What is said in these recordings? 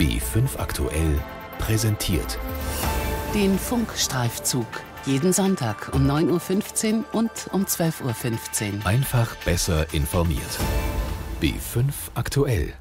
B5 aktuell präsentiert. Den Funkstreifzug. Jeden Sonntag um 9.15 Uhr und um 12.15 Uhr. Einfach besser informiert. B5 aktuell.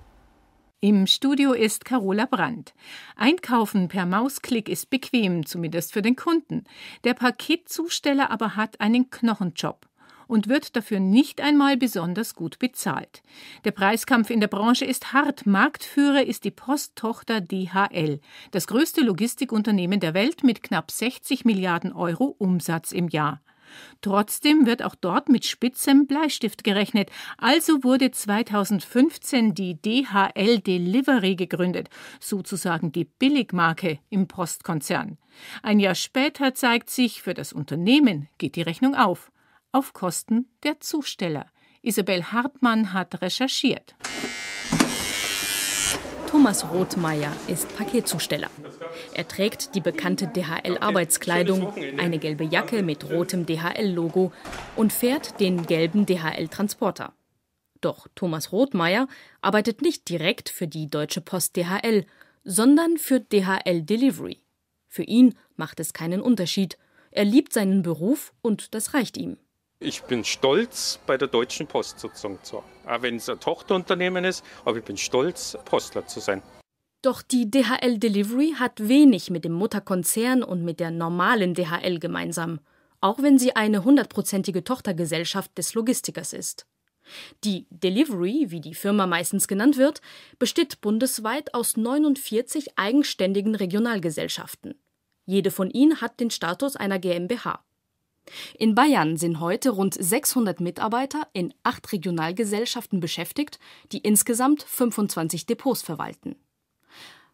Im Studio ist Carola Brandt. Einkaufen per Mausklick ist bequem, zumindest für den Kunden. Der Paketzusteller aber hat einen Knochenjob und wird dafür nicht einmal besonders gut bezahlt. Der Preiskampf in der Branche ist hart. Marktführer ist die Posttochter DHL, das größte Logistikunternehmen der Welt mit knapp 60 Milliarden Euro Umsatz im Jahr. Trotzdem wird auch dort mit spitzem Bleistift gerechnet. Also wurde 2015 die DHL Delivery gegründet, sozusagen die Billigmarke im Postkonzern. Ein Jahr später zeigt sich, für das Unternehmen geht die Rechnung auf auf Kosten der Zusteller. Isabel Hartmann hat recherchiert. Thomas Rothmeier ist Paketzusteller. Er trägt die bekannte DHL-Arbeitskleidung, eine gelbe Jacke mit rotem DHL-Logo und fährt den gelben DHL-Transporter. Doch Thomas Rothmeier arbeitet nicht direkt für die Deutsche Post DHL, sondern für DHL Delivery. Für ihn macht es keinen Unterschied. Er liebt seinen Beruf und das reicht ihm. Ich bin stolz, bei der Deutschen Post sozusagen zu arbeiten. Auch wenn es ein Tochterunternehmen ist, aber ich bin stolz, Postler zu sein. Doch die DHL Delivery hat wenig mit dem Mutterkonzern und mit der normalen DHL gemeinsam, auch wenn sie eine hundertprozentige Tochtergesellschaft des Logistikers ist. Die Delivery, wie die Firma meistens genannt wird, besteht bundesweit aus 49 eigenständigen Regionalgesellschaften. Jede von ihnen hat den Status einer GmbH. In Bayern sind heute rund 600 Mitarbeiter in acht Regionalgesellschaften beschäftigt, die insgesamt 25 Depots verwalten.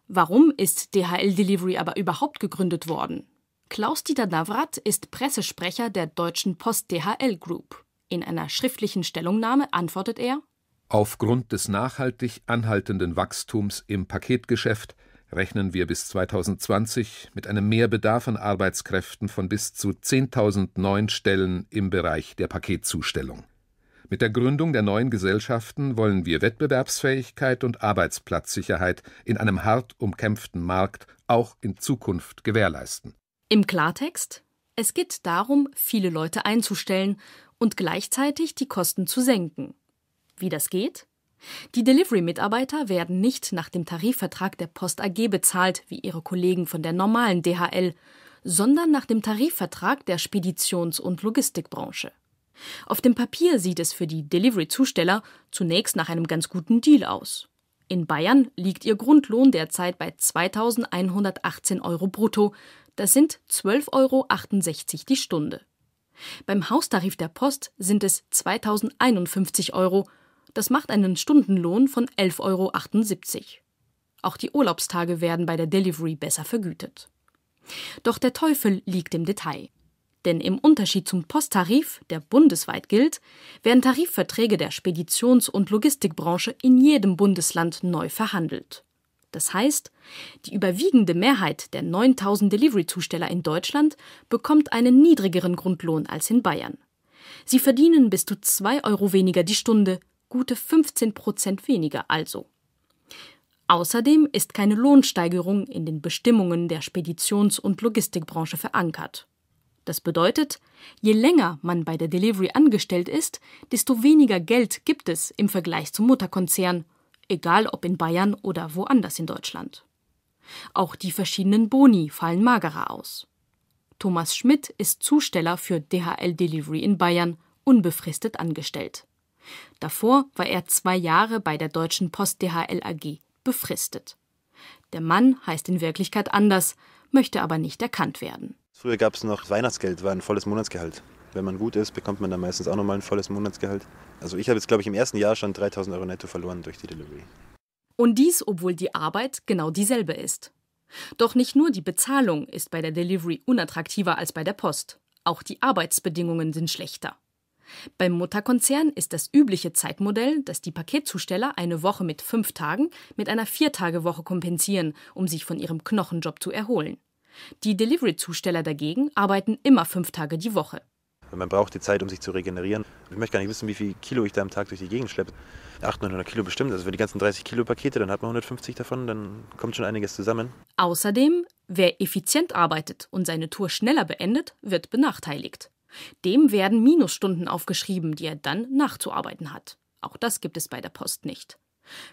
Warum ist DHL Delivery aber überhaupt gegründet worden? Klaus-Dieter Navrat ist Pressesprecher der Deutschen Post DHL Group. In einer schriftlichen Stellungnahme antwortet er: Aufgrund des nachhaltig anhaltenden Wachstums im Paketgeschäft rechnen wir bis 2020 mit einem Mehrbedarf an Arbeitskräften von bis zu 10.000 neuen Stellen im Bereich der Paketzustellung. Mit der Gründung der neuen Gesellschaften wollen wir Wettbewerbsfähigkeit und Arbeitsplatzsicherheit in einem hart umkämpften Markt auch in Zukunft gewährleisten. Im Klartext, es geht darum, viele Leute einzustellen und gleichzeitig die Kosten zu senken. Wie das geht? Die Delivery-Mitarbeiter werden nicht nach dem Tarifvertrag der Post AG bezahlt, wie ihre Kollegen von der normalen DHL, sondern nach dem Tarifvertrag der Speditions- und Logistikbranche. Auf dem Papier sieht es für die Delivery-Zusteller zunächst nach einem ganz guten Deal aus. In Bayern liegt ihr Grundlohn derzeit bei 2118 Euro brutto. Das sind 12,68 Euro die Stunde. Beim Haustarif der Post sind es 2051 Euro das macht einen Stundenlohn von 11,78 Euro. Auch die Urlaubstage werden bei der Delivery besser vergütet. Doch der Teufel liegt im Detail. Denn im Unterschied zum Posttarif, der bundesweit gilt, werden Tarifverträge der Speditions- und Logistikbranche in jedem Bundesland neu verhandelt. Das heißt, die überwiegende Mehrheit der 9000 Delivery-Zusteller in Deutschland bekommt einen niedrigeren Grundlohn als in Bayern. Sie verdienen bis zu 2 Euro weniger die Stunde gute 15 Prozent weniger also. Außerdem ist keine Lohnsteigerung in den Bestimmungen der Speditions- und Logistikbranche verankert. Das bedeutet, je länger man bei der Delivery angestellt ist, desto weniger Geld gibt es im Vergleich zum Mutterkonzern, egal ob in Bayern oder woanders in Deutschland. Auch die verschiedenen Boni fallen magerer aus. Thomas Schmidt ist Zusteller für DHL Delivery in Bayern, unbefristet angestellt. Davor war er zwei Jahre bei der Deutschen Post DHL AG befristet. Der Mann heißt in Wirklichkeit anders, möchte aber nicht erkannt werden. Früher gab es noch Weihnachtsgeld, war ein volles Monatsgehalt. Wenn man gut ist, bekommt man dann meistens auch nochmal ein volles Monatsgehalt. Also ich habe jetzt, glaube ich, im ersten Jahr schon 3000 Euro netto verloren durch die Delivery. Und dies, obwohl die Arbeit genau dieselbe ist. Doch nicht nur die Bezahlung ist bei der Delivery unattraktiver als bei der Post. Auch die Arbeitsbedingungen sind schlechter. Beim Mutterkonzern ist das übliche Zeitmodell, dass die Paketzusteller eine Woche mit fünf Tagen mit einer Viertagewoche kompensieren, um sich von ihrem Knochenjob zu erholen. Die Delivery-Zusteller dagegen arbeiten immer fünf Tage die Woche. Man braucht die Zeit, um sich zu regenerieren. Ich möchte gar nicht wissen, wie viel Kilo ich da am Tag durch die Gegend schleppe. 800, 900 Kilo bestimmt. Also für die ganzen 30 Kilo Pakete, dann hat man 150 davon, dann kommt schon einiges zusammen. Außerdem, wer effizient arbeitet und seine Tour schneller beendet, wird benachteiligt. Dem werden Minusstunden aufgeschrieben, die er dann nachzuarbeiten hat. Auch das gibt es bei der Post nicht.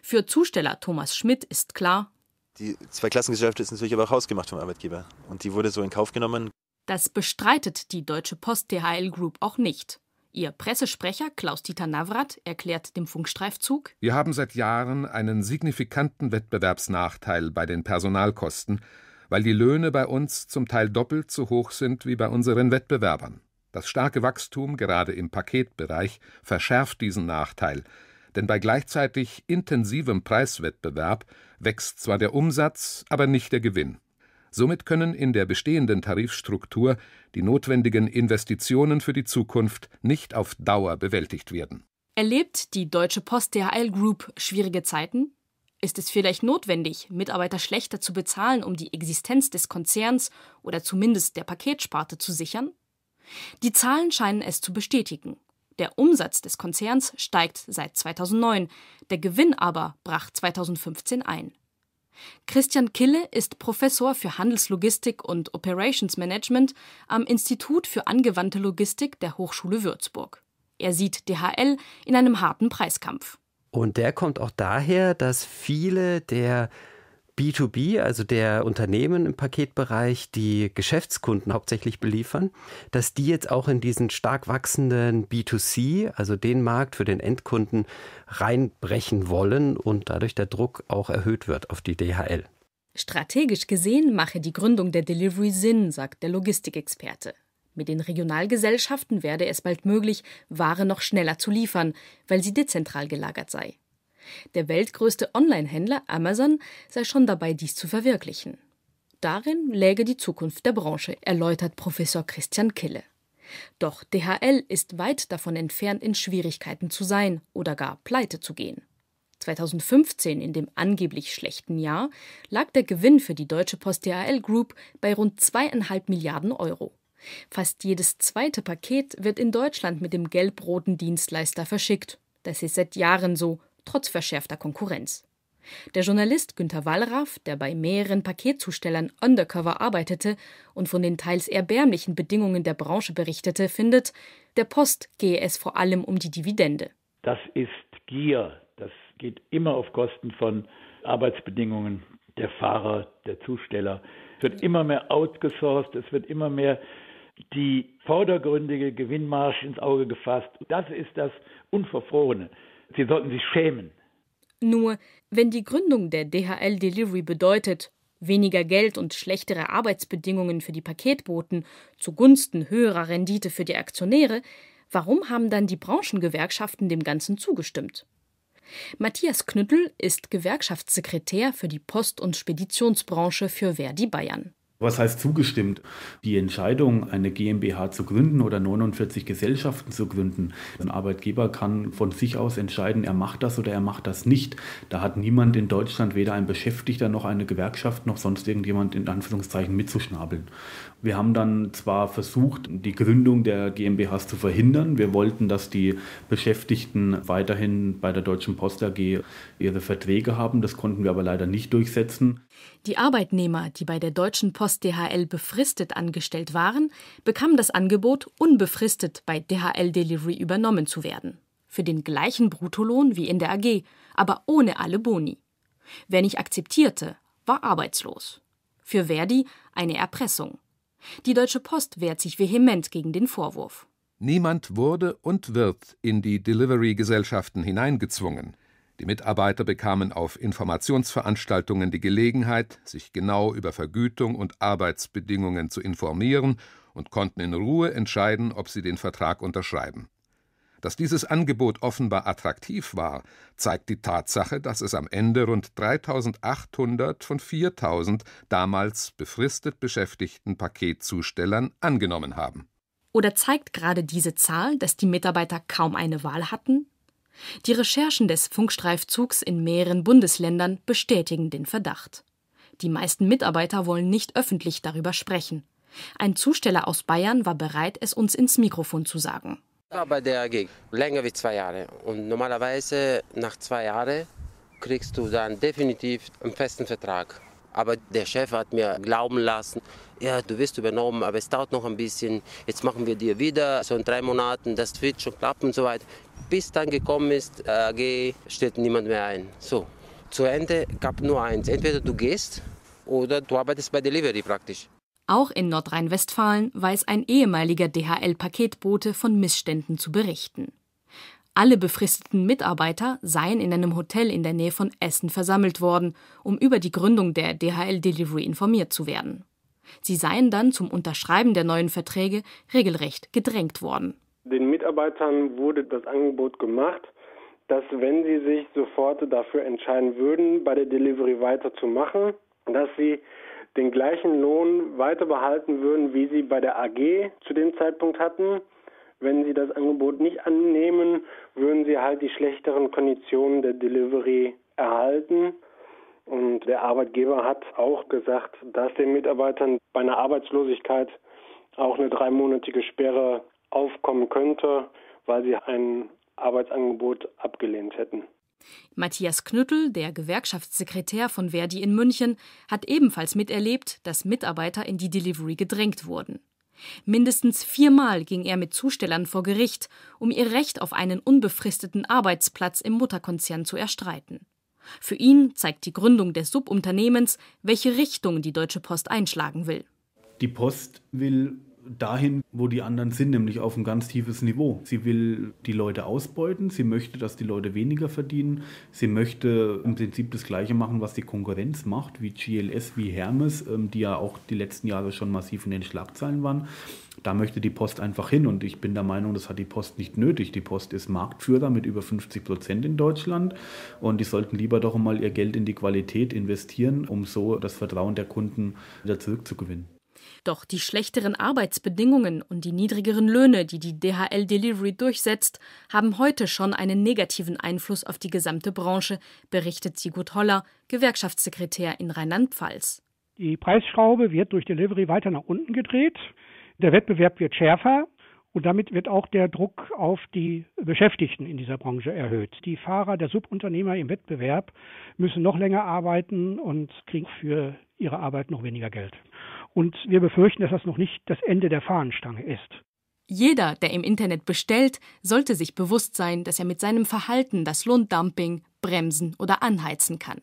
Für Zusteller Thomas Schmidt ist klar, die Zweiklassengesellschaft ist natürlich aber auch hausgemacht vom Arbeitgeber und die wurde so in Kauf genommen. Das bestreitet die Deutsche Post DHL Group auch nicht. Ihr Pressesprecher Klaus-Dieter Navrat erklärt dem Funkstreifzug: Wir haben seit Jahren einen signifikanten Wettbewerbsnachteil bei den Personalkosten, weil die Löhne bei uns zum Teil doppelt so hoch sind wie bei unseren Wettbewerbern. Das starke Wachstum gerade im Paketbereich verschärft diesen Nachteil, denn bei gleichzeitig intensivem Preiswettbewerb wächst zwar der Umsatz, aber nicht der Gewinn. Somit können in der bestehenden Tarifstruktur die notwendigen Investitionen für die Zukunft nicht auf Dauer bewältigt werden. Erlebt die Deutsche Post DHL Group schwierige Zeiten? Ist es vielleicht notwendig, Mitarbeiter schlechter zu bezahlen, um die Existenz des Konzerns oder zumindest der Paketsparte zu sichern? Die Zahlen scheinen es zu bestätigen. Der Umsatz des Konzerns steigt seit 2009, der Gewinn aber brach 2015 ein. Christian Kille ist Professor für Handelslogistik und Operations Management am Institut für angewandte Logistik der Hochschule Würzburg. Er sieht DHL in einem harten Preiskampf. Und der kommt auch daher, dass viele der B2B, also der Unternehmen im Paketbereich, die Geschäftskunden hauptsächlich beliefern, dass die jetzt auch in diesen stark wachsenden B2C, also den Markt für den Endkunden, reinbrechen wollen und dadurch der Druck auch erhöht wird auf die DHL. Strategisch gesehen mache die Gründung der Delivery Sinn, sagt der Logistikexperte. Mit den Regionalgesellschaften werde es bald möglich, Ware noch schneller zu liefern, weil sie dezentral gelagert sei. Der weltgrößte Online-Händler Amazon sei schon dabei, dies zu verwirklichen. Darin läge die Zukunft der Branche, erläutert Professor Christian Kille. Doch DHL ist weit davon entfernt, in Schwierigkeiten zu sein oder gar pleite zu gehen. 2015, in dem angeblich schlechten Jahr, lag der Gewinn für die Deutsche Post DHL Group bei rund zweieinhalb Milliarden Euro. Fast jedes zweite Paket wird in Deutschland mit dem gelb-roten Dienstleister verschickt. Das ist seit Jahren so trotz verschärfter Konkurrenz. Der Journalist Günter Wallraff, der bei mehreren Paketzustellern undercover arbeitete und von den teils erbärmlichen Bedingungen der Branche berichtete, findet, der Post gehe es vor allem um die Dividende. Das ist Gier. Das geht immer auf Kosten von Arbeitsbedingungen der Fahrer, der Zusteller. Es wird immer mehr outgesourced, es wird immer mehr die vordergründige Gewinnmarsch ins Auge gefasst. Das ist das Unverfrorene. Sie sollten sich schämen. Nur, wenn die Gründung der DHL Delivery bedeutet, weniger Geld und schlechtere Arbeitsbedingungen für die Paketboten zugunsten höherer Rendite für die Aktionäre, warum haben dann die Branchengewerkschaften dem Ganzen zugestimmt? Matthias Knüttel ist Gewerkschaftssekretär für die Post- und Speditionsbranche für Verdi Bayern. Was heißt zugestimmt? Die Entscheidung, eine GmbH zu gründen oder 49 Gesellschaften zu gründen. Ein Arbeitgeber kann von sich aus entscheiden, er macht das oder er macht das nicht. Da hat niemand in Deutschland, weder ein Beschäftigter noch eine Gewerkschaft noch sonst irgendjemand in Anführungszeichen mitzuschnabeln. Wir haben dann zwar versucht, die Gründung der GmbHs zu verhindern. Wir wollten, dass die Beschäftigten weiterhin bei der Deutschen Post AG ihre Verträge haben. Das konnten wir aber leider nicht durchsetzen. Die Arbeitnehmer, die bei der Deutschen Post DHL befristet angestellt waren, bekamen das Angebot, unbefristet bei DHL Delivery übernommen zu werden. Für den gleichen Bruttolohn wie in der AG, aber ohne alle Boni. Wer nicht akzeptierte, war arbeitslos. Für Verdi eine Erpressung. Die Deutsche Post wehrt sich vehement gegen den Vorwurf. Niemand wurde und wird in die Delivery-Gesellschaften hineingezwungen. Die Mitarbeiter bekamen auf Informationsveranstaltungen die Gelegenheit, sich genau über Vergütung und Arbeitsbedingungen zu informieren und konnten in Ruhe entscheiden, ob sie den Vertrag unterschreiben. Dass dieses Angebot offenbar attraktiv war, zeigt die Tatsache, dass es am Ende rund 3800 von 4000 damals befristet beschäftigten Paketzustellern angenommen haben. Oder zeigt gerade diese Zahl, dass die Mitarbeiter kaum eine Wahl hatten, die Recherchen des Funkstreifzugs in mehreren Bundesländern bestätigen den Verdacht. Die meisten Mitarbeiter wollen nicht öffentlich darüber sprechen. Ein Zusteller aus Bayern war bereit, es uns ins Mikrofon zu sagen. Aber der ging länger wie zwei Jahre. Und normalerweise nach zwei Jahren kriegst du dann definitiv einen festen Vertrag. Aber der Chef hat mir glauben lassen, ja, du wirst übernommen, aber es dauert noch ein bisschen. Jetzt machen wir dir wieder so in drei Monaten, das wird schon klappen und so weiter. Bis dann gekommen ist, AG steht niemand mehr ein. So, zu Ende gab nur eins. Entweder du gehst oder du arbeitest bei Delivery praktisch. Auch in Nordrhein-Westfalen weiß ein ehemaliger DHL-Paketbote von Missständen zu berichten. Alle befristeten Mitarbeiter seien in einem Hotel in der Nähe von Essen versammelt worden, um über die Gründung der DHL Delivery informiert zu werden. Sie seien dann zum Unterschreiben der neuen Verträge regelrecht gedrängt worden. Den Mitarbeitern wurde das Angebot gemacht, dass wenn sie sich sofort dafür entscheiden würden, bei der Delivery weiterzumachen, dass sie den gleichen Lohn weiter behalten würden, wie sie bei der AG zu dem Zeitpunkt hatten. Wenn sie das Angebot nicht annehmen, würden sie halt die schlechteren Konditionen der Delivery erhalten. Und der Arbeitgeber hat auch gesagt, dass den Mitarbeitern bei einer Arbeitslosigkeit auch eine dreimonatige Sperre aufkommen könnte, weil sie ein Arbeitsangebot abgelehnt hätten. Matthias Knüttel, der Gewerkschaftssekretär von Verdi in München, hat ebenfalls miterlebt, dass Mitarbeiter in die Delivery gedrängt wurden. Mindestens viermal ging er mit Zustellern vor Gericht, um ihr Recht auf einen unbefristeten Arbeitsplatz im Mutterkonzern zu erstreiten. Für ihn zeigt die Gründung des Subunternehmens, welche Richtung die Deutsche Post einschlagen will. Die Post will dahin, wo die anderen sind, nämlich auf ein ganz tiefes Niveau. Sie will die Leute ausbeuten, sie möchte, dass die Leute weniger verdienen, sie möchte im Prinzip das Gleiche machen, was die Konkurrenz macht, wie GLS, wie Hermes, ähm, die ja auch die letzten Jahre schon massiv in den Schlagzeilen waren. Da möchte die Post einfach hin und ich bin der Meinung, das hat die Post nicht nötig. Die Post ist Marktführer mit über 50 Prozent in Deutschland und die sollten lieber doch mal ihr Geld in die Qualität investieren, um so das Vertrauen der Kunden wieder zurückzugewinnen. Doch die schlechteren Arbeitsbedingungen und die niedrigeren Löhne, die die DHL Delivery durchsetzt, haben heute schon einen negativen Einfluss auf die gesamte Branche, berichtet Sigurd Holler, Gewerkschaftssekretär in Rheinland-Pfalz. Die Preisschraube wird durch Delivery weiter nach unten gedreht. Der Wettbewerb wird schärfer. Und damit wird auch der Druck auf die Beschäftigten in dieser Branche erhöht. Die Fahrer der Subunternehmer im Wettbewerb müssen noch länger arbeiten und kriegen für ihre Arbeit noch weniger Geld. Und wir befürchten, dass das noch nicht das Ende der Fahnenstange ist. Jeder, der im Internet bestellt, sollte sich bewusst sein, dass er mit seinem Verhalten das Lohndumping bremsen oder anheizen kann.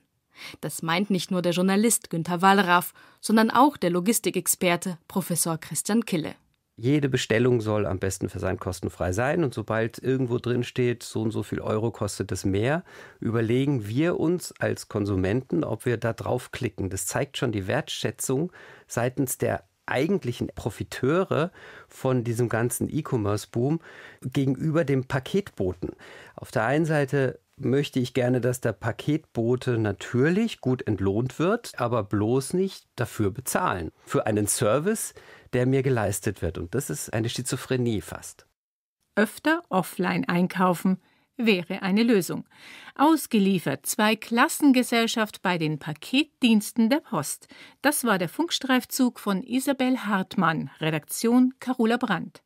Das meint nicht nur der Journalist Günter Wallraff, sondern auch der Logistikexperte Professor Christian Kille. Jede Bestellung soll am besten versandkostenfrei sein und sobald irgendwo drin steht, so und so viel Euro kostet es mehr, überlegen wir uns als Konsumenten, ob wir da draufklicken. Das zeigt schon die Wertschätzung seitens der eigentlichen Profiteure von diesem ganzen E-Commerce-Boom gegenüber dem Paketboten. Auf der einen Seite möchte ich gerne, dass der Paketbote natürlich gut entlohnt wird, aber bloß nicht dafür bezahlen. Für einen Service, der mir geleistet wird. Und das ist eine Schizophrenie fast. Öfter offline einkaufen wäre eine Lösung. Ausgeliefert zwei Klassengesellschaft bei den Paketdiensten der Post. Das war der Funkstreifzug von Isabel Hartmann, Redaktion Carola Brandt.